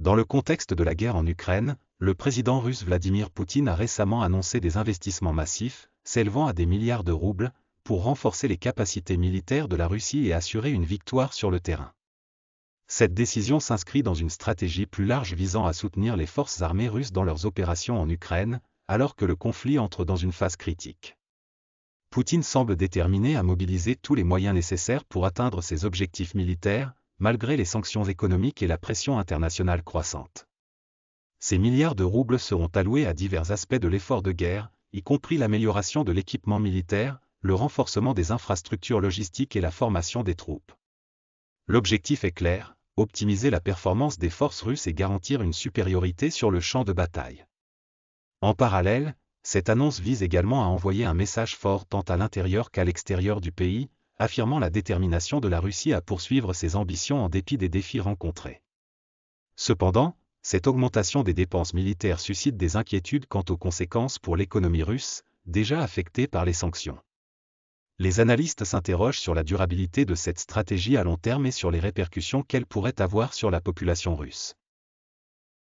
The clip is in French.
Dans le contexte de la guerre en Ukraine, le président russe Vladimir Poutine a récemment annoncé des investissements massifs, s'élevant à des milliards de roubles, pour renforcer les capacités militaires de la Russie et assurer une victoire sur le terrain. Cette décision s'inscrit dans une stratégie plus large visant à soutenir les forces armées russes dans leurs opérations en Ukraine, alors que le conflit entre dans une phase critique. Poutine semble déterminé à mobiliser tous les moyens nécessaires pour atteindre ses objectifs militaires, malgré les sanctions économiques et la pression internationale croissante. Ces milliards de roubles seront alloués à divers aspects de l'effort de guerre, y compris l'amélioration de l'équipement militaire, le renforcement des infrastructures logistiques et la formation des troupes. L'objectif est clair, optimiser la performance des forces russes et garantir une supériorité sur le champ de bataille. En parallèle, cette annonce vise également à envoyer un message fort tant à l'intérieur qu'à l'extérieur du pays, affirmant la détermination de la Russie à poursuivre ses ambitions en dépit des défis rencontrés. Cependant, cette augmentation des dépenses militaires suscite des inquiétudes quant aux conséquences pour l'économie russe, déjà affectée par les sanctions. Les analystes s'interrogent sur la durabilité de cette stratégie à long terme et sur les répercussions qu'elle pourrait avoir sur la population russe.